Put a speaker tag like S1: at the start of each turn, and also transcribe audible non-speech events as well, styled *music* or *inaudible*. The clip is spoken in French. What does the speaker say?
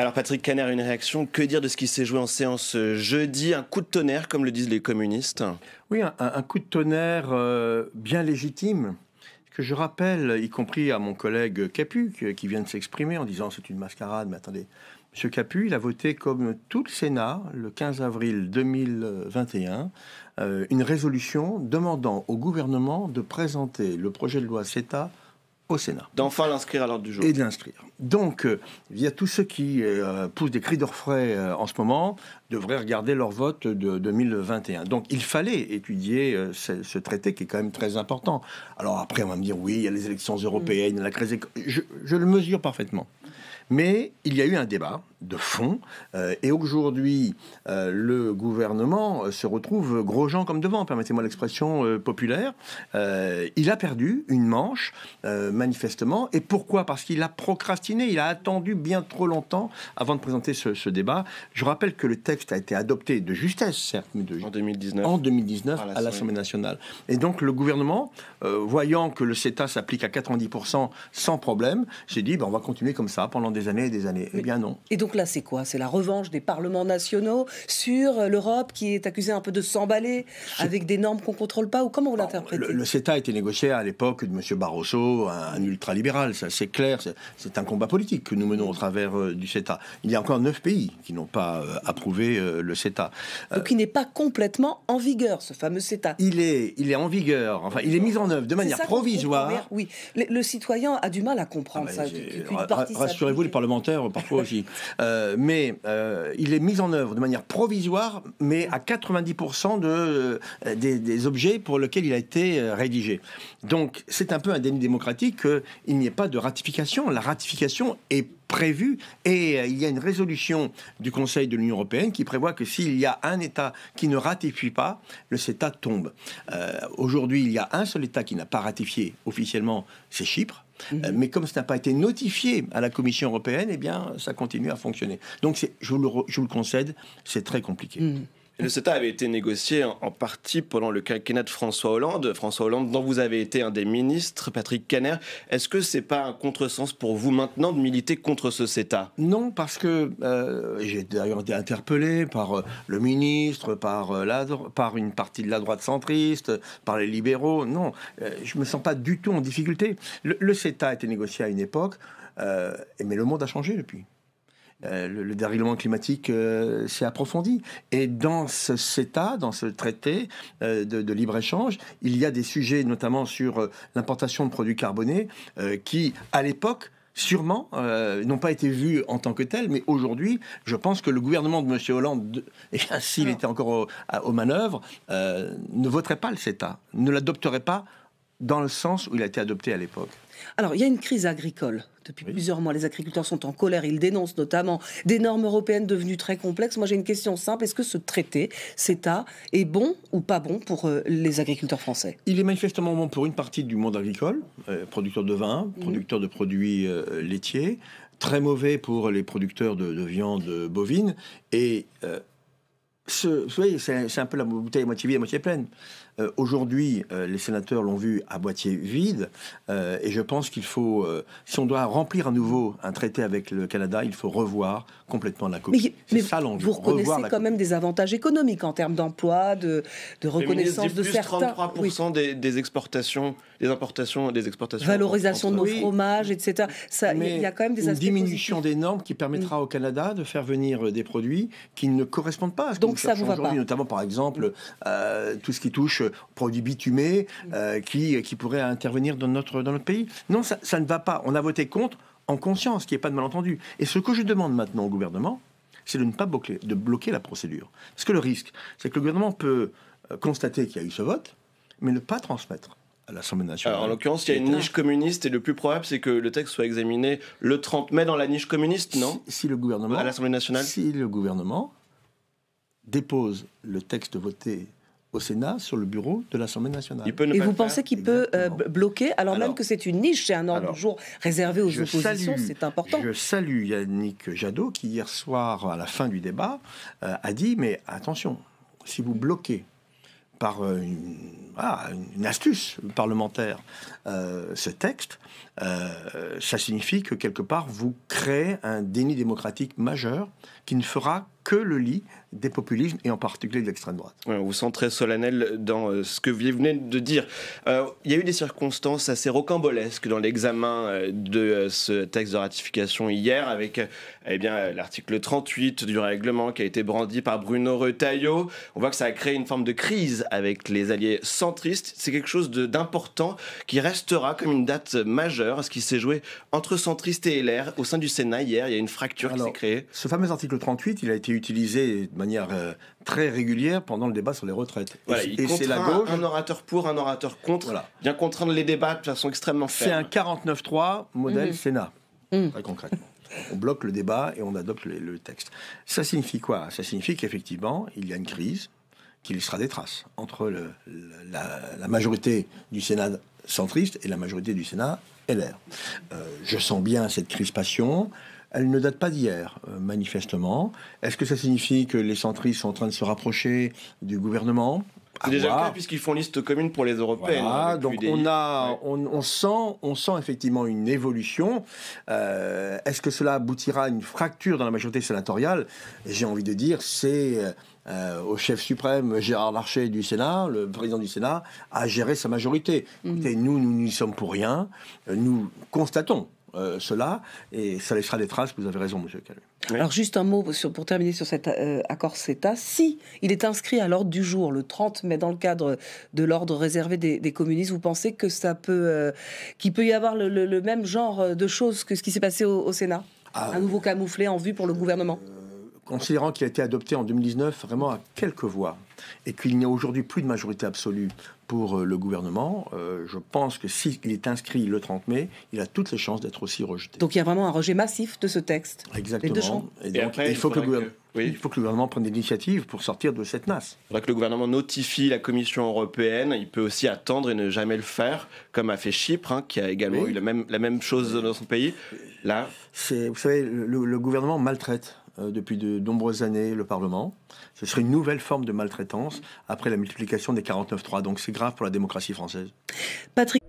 S1: Alors Patrick Caner, une réaction. Que dire de ce qui s'est joué en séance euh, jeudi Un coup de tonnerre, comme le disent les communistes
S2: Oui, un, coup de tonnerre euh, bien légitime Ce que je rappelle, y compris à mon collègue Capu, qui vient de s'exprimer en disant c'est une mascarade, mais attendez, M. Capu, il a voté comme tout le Sénat, le 15 avril 2021, euh, une résolution demandant au gouvernement de présenter le projet de loi CETA au Sénat.
S1: D'enfin l'inscrire à l'ordre du jour. Et de
S2: l'inscrire. Donc, euh, il y a tous ceux qui euh, poussent des cris d'orfraie euh, en ce moment, devraient regarder leur vote de 2021. Donc, il fallait étudier euh, ce, traité qui est quand même très important. Alors après, on va me dire, oui, il y a les élections européennes, la crise... Je, je le mesure parfaitement. Mais il y a eu un débat, de fond. Euh, et aujourd'hui, euh, le gouvernement euh, se retrouve gros gens comme devant, permettez-moi l'expression populaire. il a perdu une manche, manifestement. Et pourquoi Parce qu'il a procrastiné, il a attendu bien trop longtemps avant de présenter ce, débat. Je rappelle que le texte a été adopté de justesse, certes, mais de, en 2019, en 2019 à l'Assemblée nationale. Et donc le gouvernement, voyant que le CETA s'applique à 90% sans problème, s'est dit, ben, on va continuer comme ça pendant des années et des années. Eh
S3: bien non. Et donc, donc là, c'est quoi C'est la revanche des parlements nationaux sur euh, l'Europe qui est accusée un peu de s'emballer avec des normes qu'on ne contrôle pas Ou comment vous bah, l'interprétez
S2: le, CETA a été négocié à l'époque de M. Barroso, un, ultralibéral, ça c'est clair. C'est un combat politique que nous menons au travers euh, du CETA. Il y a encore neuf pays qui n'ont pas euh, approuvé le CETA. Donc il n'est pas complètement
S3: en vigueur, ce fameux CETA. Il
S2: est, il est en vigueur, enfin il est mis en œuvre de manière provisoire.
S3: Oui, le, citoyen a du mal à comprendre ah, ça. Rassurez-vous,
S2: les parlementaires, parfois aussi. *laughs* Euh, mais euh, il est mis en œuvre de manière provisoire, mais à 90% de, euh, des, objets pour lesquels il a été rédigé. Donc c'est un peu un déni démocratique qu'il n'y ait pas de ratification. La ratification est prévue et il y a une résolution du Conseil de l'Union européenne qui prévoit que s'il y a un État qui ne ratifie pas, le CETA tombe. Aujourd'hui, il y a un seul État qui n'a pas ratifié officiellement, c'est Chypre. Mhm. Euh, mais comme ça n'a pas été notifié à la Commission européenne, eh bien, ça continue à fonctionner. Donc, je vous, le, concède, c'est très compliqué.
S3: Mhm.
S1: Le CETA avait été négocié en, partie pendant le quinquennat de François Hollande. François Hollande, dont vous avez été un des ministres, Patrick Caner. Est-ce que ce n'est pas un contresens pour vous maintenant de militer contre ce CETA Non,
S2: parce que euh, j'ai d'ailleurs été interpellé par euh, le ministre, par, euh, la, par une partie de la droite centriste, par les libéraux. Non, je me sens pas du tout en difficulté. Le, le, CETA a été négocié à une époque, mais le monde a changé depuis. Euh, le, dérèglement climatique euh, s'est approfondi. Et dans ce CETA, dans ce traité euh, de, libre-échange, il y a des sujets notamment sur l'importation de produits carbonés qui, à l'époque, sûrement n'ont pas été vus en tant que tels, mais aujourd'hui, je pense que le gouvernement de M. Hollande, *laughs* s'il était encore aux manœuvres, ne voterait pas le CETA, ne l'adopterait pas dans le sens où il a été adopté à l'époque.
S3: Alors, il y a une crise agricole depuis plusieurs mois. Les agriculteurs sont en colère. Ils dénoncent notamment des normes européennes devenues très complexes. Moi, j'ai une question simple. Est-ce que ce traité, CETA, est bon ou pas bon pour euh, les agriculteurs français
S2: Il est manifestement bon pour une partie du monde agricole, euh, producteur producteurs de vin, mhm. producteurs de produits euh, laitiers, très mauvais pour les producteurs de, de viande bovine et c'est un peu la bouteille à moitié vide, à moitié pleine. Euh, aujourd'hui, euh, les sénateurs l'ont vu à moitié vide, euh, et je pense qu'il faut, si on doit remplir à nouveau un traité avec le Canada, il faut
S1: revoir complètement la copie. Mais, ça l'enjeu. Vous reconnaissez quand
S3: même des avantages économiques en termes d'emploi, de, de, reconnaissance de certains.
S1: 33% des, des, exportations, des importations, des exportations. Valorisation de nos
S3: fromages, etc. Il y a quand même des une diminution
S1: des normes qui permettra
S2: mm. au Canada de faire venir des produits qui ne correspondent pas à ce Donc, ça vous va pas. Notamment, par exemple, euh, tout ce qui touche produits bitumés euh, qui, qui pourraient intervenir dans notre, dans notre pays. Non, ça, ne va pas. On a voté contre en conscience, qu'il n'y ait pas de malentendu. Et ce que je demande maintenant au gouvernement, c'est de ne pas bloquer, de bloquer la procédure. Parce que le risque, c'est que le gouvernement peut euh, constater qu'il y a eu ce vote, mais ne pas transmettre à l'Assemblée nationale. en
S1: l'occurrence, il y a une niche communiste et le plus probable, c'est que le texte soit examiné le 30 mai dans la niche communiste, non si,
S2: le gouvernement. À l'Assemblée nationale Si le gouvernement dépose le texte voté au Sénat sur le bureau de l'Assemblée nationale. Et vous pensez
S3: qu'il peut euh, bloquer, alors, même que c'est une niche, c'est un ordre du jour réservé aux oppositions, c'est
S2: important. Je salue Yannick Jadot qui hier soir, à la fin du débat, euh, a dit, mais attention, si vous bloquez par euh, ah, une, astuce parlementaire ce texte, ça signifie que quelque part vous créez un déni démocratique majeur qui ne fera que le lit des populismes et en particulier de l'extrême droite.
S1: on vous sent très solennel dans euh, ce que vous venez de dire. Euh, il y a eu des circonstances assez rocambolesques dans l'examen euh, de ce texte de ratification hier avec eh bien l'article 38 du règlement qui a été brandi par Bruno Retailleau. On voit que ça a créé une forme de crise avec les alliés centristes. C'est quelque chose d'important qui restera comme une date majeure ce qui s'est joué entre centristes et LR au sein du Sénat hier. Il y a une fracture qui s'est créée.
S2: Ce fameux article 38, il a été utilisé de manière euh, très régulière pendant le débat sur les retraites. et, c'est la gauche.
S1: Un orateur pour, un orateur contre. Voilà. Bien contraindre les débats de façon extrêmement ferme. C'est un 49-3 modèle mhm.
S2: Sénat, mhm. très concrètement. On bloque le débat et on adopte le, texte. Ça signifie quoi Ça signifie qu'effectivement, il y a une crise qui laissera des traces entre le, la, majorité du Sénat centriste et la majorité du Sénat LR. Euh, je sens bien cette crispation elle ne date pas d'hier, euh, manifestement. Est-ce que ça signifie que les centristes sont en train de se rapprocher du
S1: gouvernement déjà puisqu'ils font liste commune pour les européens hein, donc on a, on,
S2: sent, on sent effectivement une évolution. Euh, est-ce que cela aboutira à une fracture dans la majorité sénatoriale J'ai envie de dire, c'est euh, au chef suprême Gérard Larcher du Sénat, le président du Sénat, à gérer sa majorité. Mm. Et nous, nous n'y sommes pour rien. Nous constatons euh, cela et ça laissera des traces. Vous avez raison, monsieur Calais.
S3: Alors, juste un mot pour terminer sur cet euh, accord CETA. Si il est inscrit à l'ordre du jour le 30 mai dans le cadre de l'ordre réservé des, communistes, vous pensez que ça peut, euh, qu'il peut y avoir le, même genre de choses que ce qui s'est passé au, Sénat ah, Un nouveau camouflet en vue pour le gouvernement considérant qu'il a été adopté en 2019 vraiment à quelques voix et qu'il
S2: n'y a aujourd'hui plus de majorité absolue pour euh, le gouvernement, euh, je pense que s'il est inscrit le 30 mai, il a toutes les chances d'être aussi rejeté.
S3: Donc il y a vraiment un rejet massif de ce texte. Exactement. et
S2: il, faut que le il faut que le gouvernement prenne des initiatives pour sortir de cette nasse.
S1: Il faudra que le gouvernement notifie la Commission européenne. Il peut aussi attendre et ne jamais le faire, comme a fait Chypre, hein, qui a également eu la même, la même chose dans son pays. Là, vous savez, le gouvernement
S2: maltraite euh, depuis de nombreuses années le Parlement. Ce serait une nouvelle forme de maltraitance après la multiplication des 49-3. Donc c'est grave pour la démocratie française.
S3: Patrick.